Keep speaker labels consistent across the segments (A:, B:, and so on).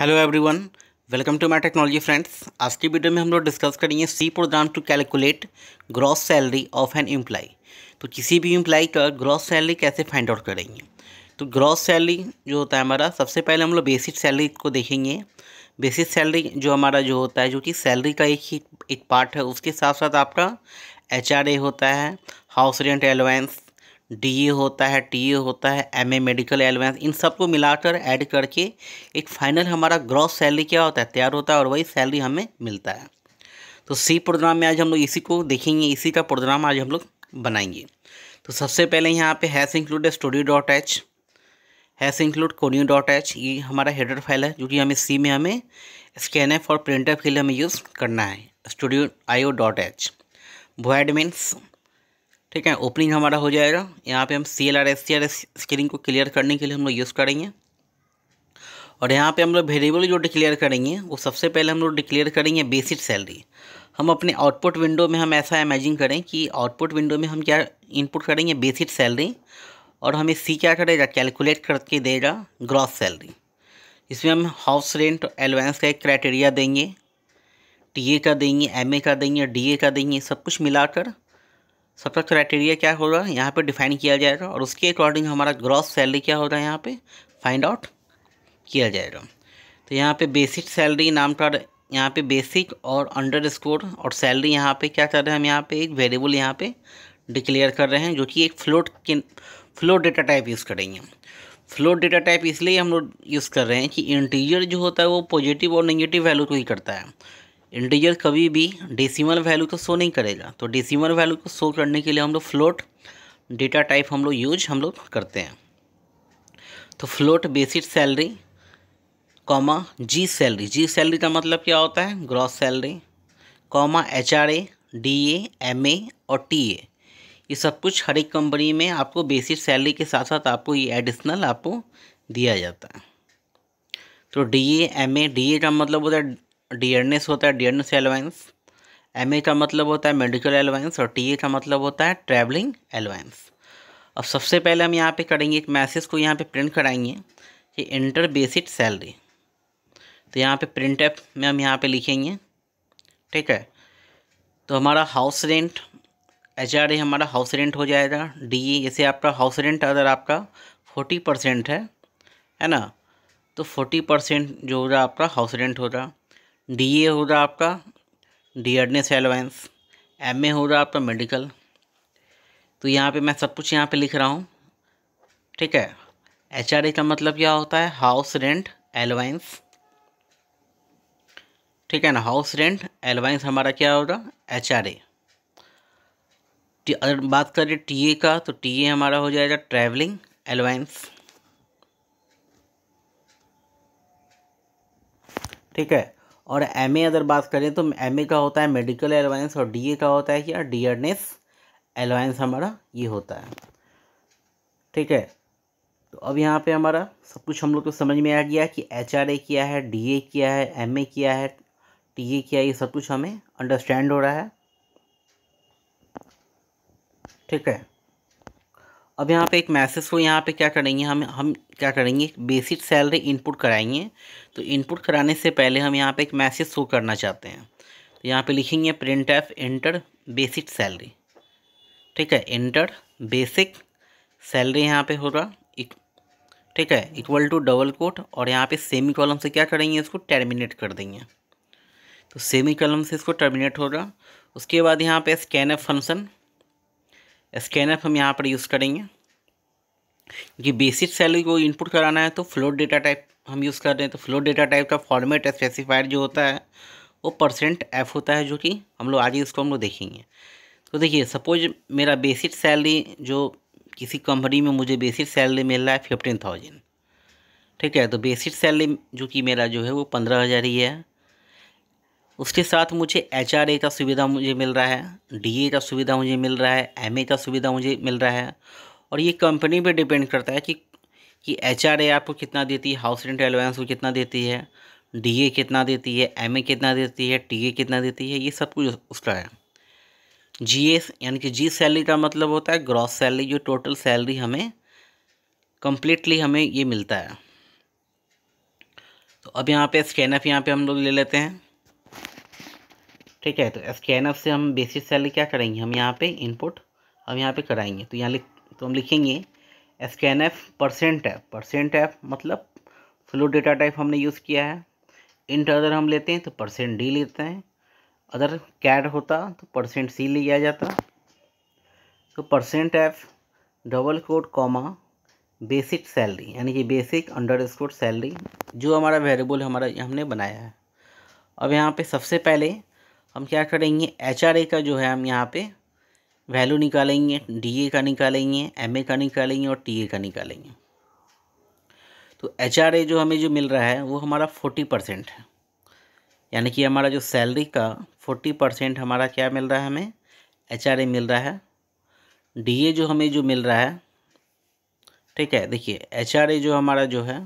A: hello everyone welcome to my technology friends आज की वीडियो में हम लोग डिस्कस करेंगे C program to calculate gross salary of an employee तो किसी भी एम्प्लाई का ग्रॉस सैलरी कैसे फाइंड आउट करेंगे तो ग्रॉस सैलरी जो होता है हमारा सबसे पहले हम लोग बेसिक सैलरी को देखेंगे बेसिक सैलरी जो हमारा जो होता है जो कि सैलरी का एक ही एक पार्ट है उसके साथ साथ आपका एच होता है house rent allowance D A होता है टी ए होता है एम ए मेडिकल एलवेंस इन सबको मिलाकर ऐड करके एक फाइनल हमारा ग्रॉस सैलरी क्या होता है तैयार होता है और वही सैलरी हमें मिलता है तो सी प्रोग्राम में आज हम लोग इसी को देखेंगे इसी का प्रोग्राम आज हम लोग बनाएंगे तो सबसे पहले यहाँ पे hash include studio dot H hash include conio dot H ये हमारा हेडर फाइल है जो कि हमें सी में हमें स्कैन एफ और प्रिंटर के लिए हमें यूज़ करना है studio I O dot H वो एडमिन्स ठीक है ओपनिंग हमारा हो जाएगा यहाँ पे हम C L R S C R S screen को क्लियर करने के लिए हम लोग यूज़ करेंगे और यहाँ पे हम लोग वेरिएबल जो डिक्लेयर करेंगे वो सबसे पहले हम लोग डिक्लेयर करेंगे बेसिक सैलरी हम अपने आउटपुट विंडो में हम ऐसा इमेजिन करें कि आउटपुट विंडो में हम क्या इनपुट करेंगे बेसिक सैलरी और हमें सी क्या करेगा कैलकुलेट करके देगा ग्रॉस सैलरी इसमें हम हाउस रेंट एलवेंस का एक क्राइटेरिया देंगे ए का देंगे ए का देंगे ए का देंगे सब कुछ मिलाकर सबका क्राइटेरिया क्या हो रहा है यहाँ पे डिफाइन किया जाएगा और उसके अकॉर्डिंग हमारा ग्रॉस सैलरी क्या हो रहा है यहाँ पे फाइंड आउट किया जाएगा तो यहाँ पे बेसिक सैलरी नाम का यहाँ पे बेसिक और अंडर स्कोर और सैलरी यहाँ पे क्या कर रहे हैं हम यहाँ पे एक वेरिएबल यहाँ पे डिक्लेयर कर रहे हैं जो कि एक फ्लोट के फ्लोट डेटा टाइप यूज़ करेंगे फ्लोट डेटा टाइप इसलिए हम लोग यूज़ कर रहे हैं कि इंटीजियर जो होता है वो पॉजिटिव और निगेटिव वैल्यू को ही करता है इंटीजर कभी भी डेसिमल वैल्यू तो शो नहीं करेगा तो डेसिमल वैल्यू को शो करने के लिए हम लोग फ्लोट डेटा टाइप हम लोग यूज हम लोग करते हैं तो float basic salary comma G salary G salary का मतलब क्या होता है gross salary comma H R A D A M A और टी ए ये सब कुछ हर एक कंपनी में आपको बेसिक सैलरी के साथ साथ आपको ये एडिशनल आपको दिया जाता है तो D A M A D A का मतलब होता है डीएनएस होता है डीएनएस एलवाइंस एम का मतलब होता है मेडिकल एलवाइंस और टी का मतलब होता है ट्रैवलिंग एलवाइंस अब सबसे पहले हम यहाँ पे करेंगे एक मैसेज को यहाँ पे प्रिंट कराएंगे कि इंटर बेसिक सैलरी तो यहाँ पे प्रिंट ऐप में हम यहाँ पे लिखेंगे ठीक है तो हमारा हाउस रेंट एच आर हमारा हाउस रेंट हो जाएगा डी ए जैसे आपका हाउस रेंट अगर आपका फोर्टी परसेंट है है ना तो फोर्टी परसेंट जो होगा आपका हाउस रेंट होगा डी ए हो रहा आपका डी एडनेस एलवेंस एम ए हो रहा आपका मेडिकल तो यहाँ पे मैं सब कुछ यहाँ पे लिख रहा हूँ ठीक है एच आर ए का मतलब क्या होता है हाउस रेंट एलवेंस ठीक है ना हाउस रेंट एलवेंस हमारा क्या होगा एच आर ए अगर बात करें टी ए का तो टी ए हमारा हो जाएगा ट्रैवलिंग एलवेंस ठीक है और एम अगर बात करें तो एम का होता है मेडिकल एलवाइंस और डी का होता है क्या डियरनेस एलवाइंस हमारा ये होता है ठीक है तो अब यहाँ पे हमारा सब कुछ हम लोग को समझ में आ गया कि एच आर ए किया है डी ए किया है एम ए किया है टी ए किया है ये सब कुछ हमें अंडरस्टैंड हो रहा है ठीक है अब यहाँ पे एक मैसेज को यहाँ पे क्या करेंगे हम हम क्या करेंगे बेसिक सैलरी इनपुट कराएंगे तो इनपुट कराने से पहले हम यहाँ पे एक मैसेज शो करना चाहते हैं तो यहाँ पे लिखेंगे print F enter basic salary ठीक है इंटर बेसिक सैलरी यहाँ पे होगा ठीक है इक्वल टू डबल कोट और यहाँ पे सेमी कॉलम से क्या करेंगे इसको टर्मिनेट कर देंगे तो सेमी कॉलम से इसको टर्मिनेट होगा उसके बाद यहाँ पे स्कैन एफ फंक्शन स्कैनर हम यहाँ पर यूज़ करेंगे ये बेसिक सैलरी को इनपुट कराना है तो फ्लोट डेटा टाइप हम यूज़ कर रहे हैं तो फ्लोट डेटा टाइप का फॉर्मेट स्पेसिफायर जो होता है वो परसेंट एफ होता है जो कि हम लोग आज इसको हम लोग देखेंगे तो देखिए सपोज मेरा बेसिक सैलरी जो किसी कंपनी में मुझे बेसिक सैलरी मिल रहा है फिफ्टीन थाउजेंड ठीक है तो बेसिक सैलरी जो कि मेरा जो है वो पंद्रह हज़ार ही है उसके साथ मुझे एच आर ए का सुविधा मुझे मिल रहा है डी ए का सुविधा मुझे मिल रहा है एम ए का सुविधा मुझे मिल रहा है और ये कंपनी पे डिपेंड करता है कि कि एच आर आपको कितना देती है हाउस रेंट एलवेंस को कितना देती है डी ए कितना देती है एम ए कितना देती है टी ए कितना देती है ये सब कुछ उसका है जी एस यानी कि जी सैलरी का मतलब होता है ग्रॉस सैलरी जो टोटल सैलरी हमें कम्प्लीटली हमें ये मिलता है तो अब यहाँ पे स्कैनअप यहाँ पे हम लोग ले लेते हैं ठीक है तो स्कैन से हम बेसिस सैलरी क्या करेंगे हम यहाँ पे इनपुट हम यहाँ पे कराएंगे तो यहाँ लिख तो हम लिखेंगे scan F percent F percent F मतलब फ्लो डेटा टाइप हमने यूज़ किया है इंट अदर हम लेते हैं तो परसेंट डी लेते हैं अदर कैड होता तो परसेंट सी लिया जाता तो percent F double quote comma basic salary यानी कि बेसिक अंडर सैलरी जो हमारा वेरिएबल हमारा हमने बनाया है अब यहाँ पे सबसे पहले हम क्या करेंगे एच आर ए का जो है हम यहाँ पे वैल्यू निकालेंगे डी ए का निकालेंगे एम ए का निकालेंगे और टी ए का निकालेंगे तो एच आर ए जो हमें जो मिल रहा है वो हमारा फोर्टी परसेंट है यानी कि हमारा जो सैलरी का फोर्टी परसेंट हमारा क्या मिल रहा है हमें एच आर ए मिल रहा है डी ए जो हमें जो मिल रहा है ठीक है देखिए एच आर ए जो हमारा जो है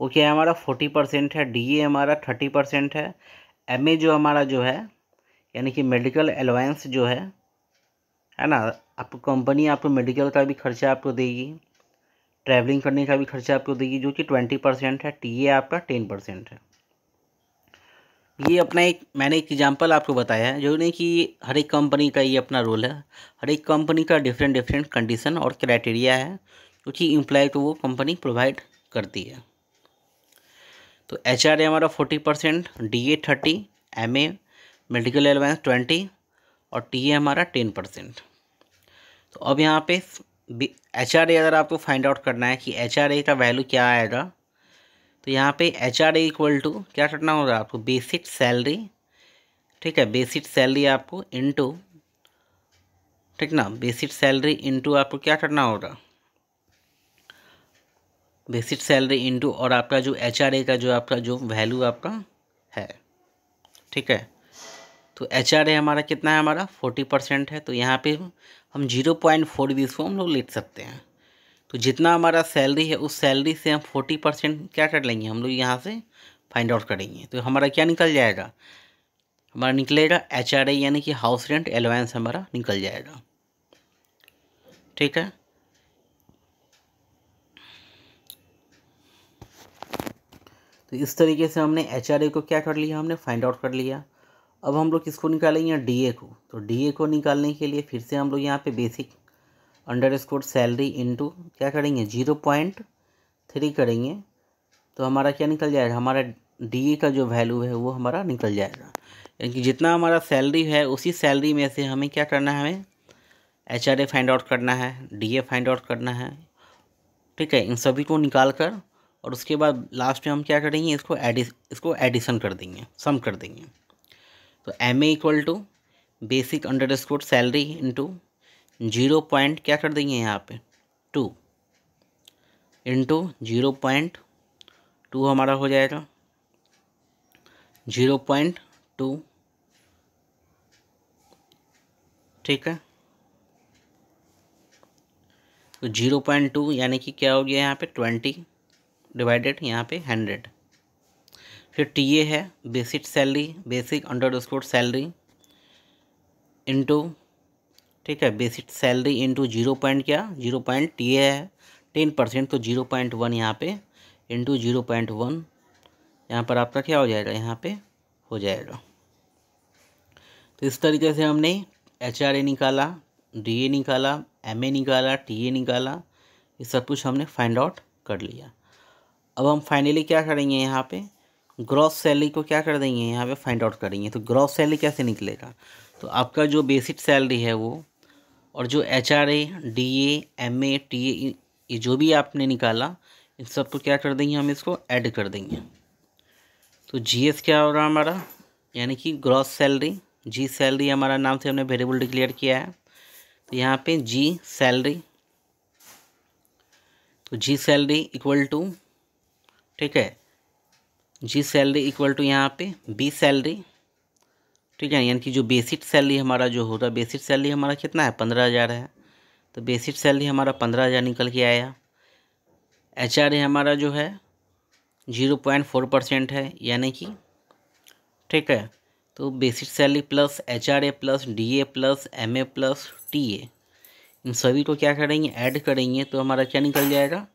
A: वो क्या हमारा फोर्टी परसेंट है डी e हमारा थर्टी परसेंट है एम जो हमारा जो है यानी कि मेडिकल एलाउंस जो है है ना आपको कंपनी आपको मेडिकल का भी खर्चा आपको देगी ट्रैवलिंग करने का भी खर्चा आपको देगी जो कि ट्वेंटी परसेंट है टी ए e आपका टेन परसेंट है ये अपना एक मैंने एक एग्जांपल आपको बताया है जो नहीं कि हर एक कंपनी का ये अपना रोल है हर एक कंपनी का डिफरेंट डिफरेंट कंडीशन और क्राइटेरिया है क्योंकि इम्प्लाई को वो कंपनी प्रोवाइड करती है तो एच आर ए हमारा forty percent D A thirty M A medical allowance twenty और टी ए हमारा टेन परसेंट तो अब यहाँ पे एच आर ए अगर आपको फाइंड आउट करना है कि एच आर ए का वैल्यू क्या आएगा तो यहाँ पे H R A equal to क्या करना होगा आपको बेसिक सैलरी ठीक है बेसिक सैलरी आपको इंटू ठीक ना बेसिक सैलरी इंटू आपको क्या करना होगा बेसिक सैलरी इंटू और आपका जो एच का जो आपका जो वैल्यू आपका है ठीक है तो एच हमारा कितना है हमारा फोर्टी परसेंट है तो यहाँ पे हम जीरो पॉइंट फोर बीस को हम लोग लिख सकते हैं तो जितना हमारा सैलरी है उस सैलरी से हम फोर्टी परसेंट क्या कर लेंगे हम लोग यहाँ से फाइंड आउट करेंगे तो हमारा क्या निकल जाएगा हमारा निकलेगा एच यानी कि हाउस रेंट एलोवेंस हमारा निकल जाएगा ठीक है तो इस तरीके से हमने एच को क्या कर लिया हमने फाइंड आउट कर लिया अब हम लोग किसको निकालेंगे यहाँ डी को तो डी ए को निकालने के लिए फिर से हम लोग यहाँ पे basic under score salary into क्या करेंगे जीरो पॉइंट थ्री करेंगे तो हमारा क्या निकल जाएगा हमारा डी ए का जो वैल्यू है वो हमारा निकल जाएगा यानी कि जितना हमारा सैलरी है उसी सैलरी में से हमें क्या करना है हमें एच फाइंड आउट करना है डी फाइंड आउट करना है ठीक है इन सभी को निकाल कर और उसके बाद लास्ट में हम क्या करेंगे इसको एडि इसको एडिशन कर देंगे सम कर देंगे तो M A equal to basic under score salary into zero point क्या कर देंगे यहाँ पे two into zero point two हमारा हो जाएगा जीरो पॉइंट टू ठीक है तो जीरो पॉइंट टू यानी कि क्या हो गया यहाँ पे ट्वेंटी डिवाइडेड यहाँ पे हंड्रेड फिर टी ए है basic salary basic under score salary into ठीक है basic salary into zero point क्या जीरो पॉइंट टी ए है टेन परसेंट तो जीरो पॉइंट वन यहाँ पे इंटू जीरो पॉइंट वन यहाँ पर आपका क्या हो जाएगा यहाँ पे हो जाएगा तो इस तरीके से हमने एच आर ए निकाला डी ए निकाला एम ए निकाला टी ए निकाला ये सब कुछ हमने फाइंड आउट कर लिया अब हम फाइनली क्या करेंगे यहाँ पे ग्रॉस सैलरी को क्या कर देंगे यहाँ पे फाइंड आउट करेंगे तो ग्रॉस सैलरी कैसे निकलेगा तो आपका जो बेसिक सैलरी है वो और जो H R A D A M A T A ये जो भी आपने निकाला इन सब को क्या कर देंगे हम इसको ऐड कर देंगे तो जी एस क्या हो रहा हमारा यानी कि ग्रॉस सैलरी जी सैलरी हमारा नाम से हमने वेरिएबल डिक्लेयर किया है तो यहाँ पे जी सैलरी तो जी सैलरी इक्वल टू ठीक है जी सैलरी इक्वल टू यहाँ पे बी सैलरी ठीक है यानी कि जो बेसिक सैलरी हमारा जो होता है बेसिक सैलरी हमारा कितना है पंद्रह हज़ार है तो बेसिक सैलरी हमारा पंद्रह हज़ार निकल के आया एच आर हमारा जो है जीरो पॉइंट फोर परसेंट है यानी कि ठीक है तो basic salary plus H R A plus D A plus M A plus T A इन सभी को क्या करेंगे ऐड करेंगे तो हमारा क्या निकल जाएगा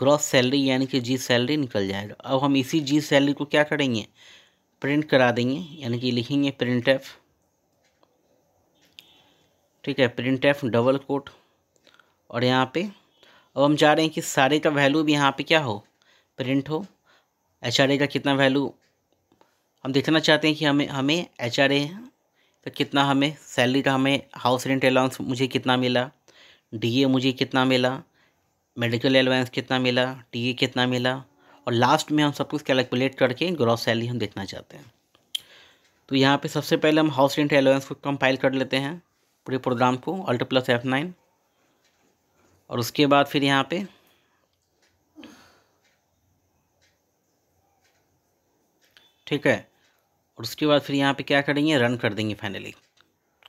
A: ग्रॉस सैलरी यानी कि जी सैलरी निकल जाएगा अब हम इसी जी सैलरी को क्या करेंगे प्रिंट करा देंगे यानी कि लिखेंगे प्रिंट एफ ठीक है प्रिंट एफ डबल कोट और यहाँ पे अब हम चाह रहे हैं कि सारे का वैल्यू भी यहाँ पे क्या हो प्रिंट हो एच आर ए का कितना वैल्यू हम देखना चाहते हैं कि हमें हमें एच आर ए का कितना हमें सैलरी का हमें हाउस रेंट अलाउंस मुझे कितना मिला डी ए मुझे कितना मिला मेडिकल एलवेंस कितना मिला टीए कितना मिला और लास्ट में हम सब कुछ कैलकुलेट करके ग्रॉस सैलरी हम देखना चाहते हैं तो यहाँ पे सबसे पहले हम हाउस रेंट एलवेंस को कंपाइल कर लेते हैं पूरे प्रोग्राम को अल्ट प्लस एफ नाइन और उसके बाद फिर यहाँ पे ठीक है और उसके बाद फिर यहाँ पे क्या करेंगे रन कर देंगे फाइनली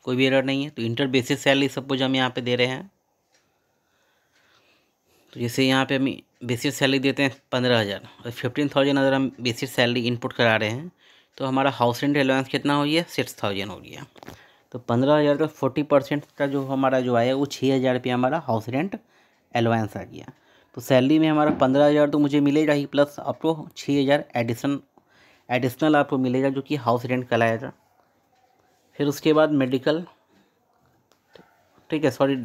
A: कोई भी एरर नहीं है तो इंटर बेसिस सैलरी सब कुछ हम यहाँ पे दे रहे हैं तो जैसे यहाँ पे हम बेसिक सैलरी देते हैं पंद्रह हज़ार और फिफ्टीन थाउजेंड अगर हम बेसिक सैलरी इनपुट करा रहे हैं तो हमारा हाउस रेंट अलाउंस कितना हो गया सिक्स थाउजेंड हो गया तो पंद्रह हज़ार का फोर्टी परसेंट का जो हमारा जो आया वो छः हज़ार रुपया हमारा हाउस रेंट एलोवेंस आ गया तो सैलरी में हमारा पंद्रह हज़ार तो मुझे मिलेगा ही प्लस आपको छः हज़ार एडिशन एडिशनल आपको मिलेगा जो कि हाउस रेंट कहलाएगा फिर उसके बाद मेडिकल ठीक है sorry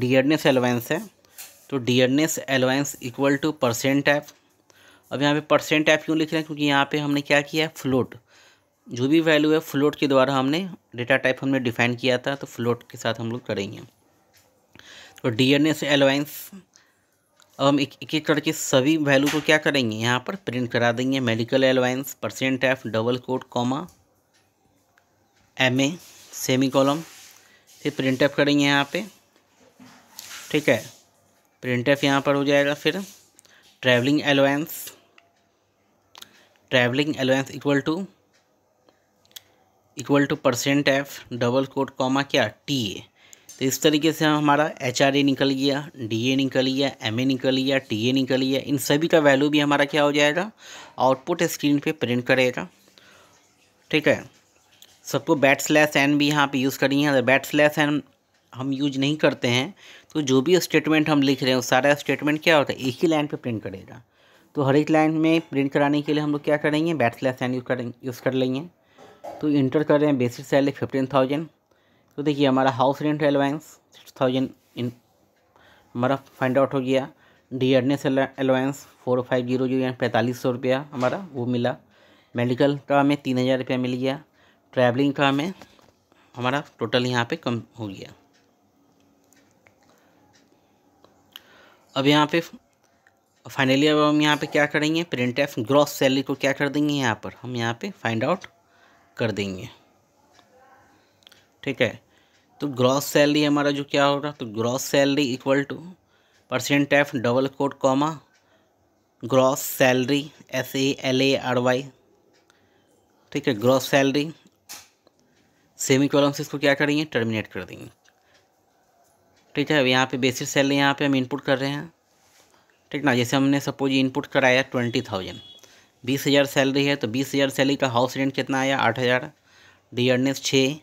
A: dearness allowance है तो D N S allowance equal to percent app अब यहाँ पे परसेंट ऐप क्यों लिख रहे हैं क्योंकि यहाँ पे हमने क्या किया है फ्लोट जो भी वैल्यू है फ्लोट के द्वारा हमने डेटा टाइप हमने डिफाइन किया था तो फ्लोट के साथ हम लोग करेंगे तो डी एन एस एलोवेंस अब हम एक एक करके सभी वैल्यू को क्या करेंगे यहाँ पर प्रिंट करा देंगे medical allowance percent F double quote comma M A semicolon फिर प्रिंट एफ करेंगे यहाँ पे ठीक है प्रिंट एफ यहाँ पर हो जाएगा फिर travelling allowance travelling allowance equal to equal to percent F double quote comma क्या टी ए तो इस तरीके से हमारा एच आर ए निकल गया डी ए निकल गया एम ए निकल गया टी ए निकल गया इन सभी का वैल्यू भी हमारा क्या हो जाएगा आउटपुट स्क्रीन पे प्रिंट करेगा ठीक है सबको बैट स्लैश एन भी यहाँ पे यूज़ करेंगे अगर बैट स्लैश एन हम यूज नहीं करते हैं तो जो भी स्टेटमेंट हम लिख रहे हैं सारा स्टेटमेंट क्या होता है एक ही लाइन पर प्रिंट करेगा तो हर एक लाइन में प्रिंट कराने के लिए हम लोग क्या करेंगे बैट स्लैस एन यूज़ कर लेंगे तो इंटर कर रहे हैं बेसिक सैलरी फिफ्टीन थाउजेंड तो देखिए हमारा house rent allowance six thousand इन हमारा फाइंड आउट हो गया dearness allowance four five zero जो यानी पैंतालीस सौ रुपया हमारा वो मिला मेडिकल का हमें तीन हज़ार रुपया मिल गया ट्रैवलिंग का हमें हमारा टोटल यहाँ पर कम हो गया अब यहाँ पे फाइनली अब हम यहाँ पे क्या करेंगे प्रिंट एफ ग्रॉस सैलरी को क्या कर देंगे यहाँ पर हम यहाँ पे फाइंड आउट कर देंगे ठीक है तो ग्रॉस सैलरी हमारा जो क्या होगा तो gross salary equal to percent F double quote comma gross salary S A L A R Y ठीक है ग्रॉस सैलरी सेमी कॉलम से इसको क्या करेंगे टर्मिनेट कर देंगे ठीक है अब यहाँ पे बेसिक सैलरी यहाँ पे हम इनपुट कर रहे हैं ठीक ना जैसे हमने सपोज इनपुट कराया ट्वेंटी थाउजेंड बीस हज़ार सैलरी है तो बीस हज़ार सैलरी का हाउस रेंट कितना आया आठ हज़ार डी एस छः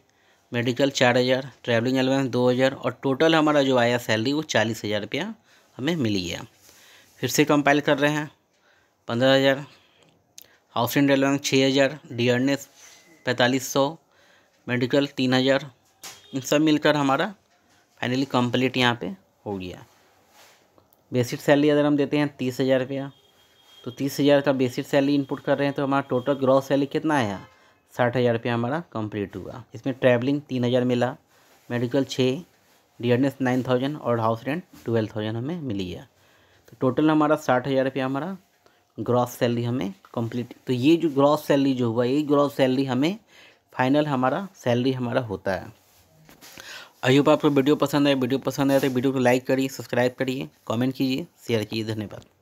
A: मेडिकल चार हज़ार ट्रैवलिंग अलाउंस दो हज़ार और टोटल हमारा जो आया सैलरी वो चालीस हज़ार रुपया हमें मिली है फिर से कंपाइल कर रहे हैं पंद्रह हज़ार हाउस रेंट अलाउंस छः हज़ार डी एस पैंतालीस सौ मेडिकल तीन हज़ार इन सब मिलकर हमारा फाइनली कंप्लीट यहाँ पे हो गया बेसिक सैलरी अगर हम देते हैं तीस हज़ार रुपया तो तीस हज़ार का बेसिक सैलरी इनपुट कर रहे हैं तो हमारा टोटल ग्रॉस सैलरी कितना आया साठ हज़ार रुपया हमारा कंप्लीट हुआ इसमें ट्रैवलिंग तीन हज़ार मिला मेडिकल छः डी नाइन थाउजेंड और हाउस रेंट ट्वेल्व थाउजेंड हमें मिली है तो टोटल हमारा साठ हज़ार रुपया हमारा ग्रॉस सैलरी हमें कंप्लीट तो ये जो ग्रॉस सैलरी जो हुआ ये ग्रॉस सैलरी हमें फाइनल हमारा सैलरी हमारा होता है आई होप आपको वीडियो पसंद आए वीडियो पसंद आए तो वीडियो को लाइक करिए सब्सक्राइब करिए कमेंट कीजिए शेयर कीजिए धन्यवाद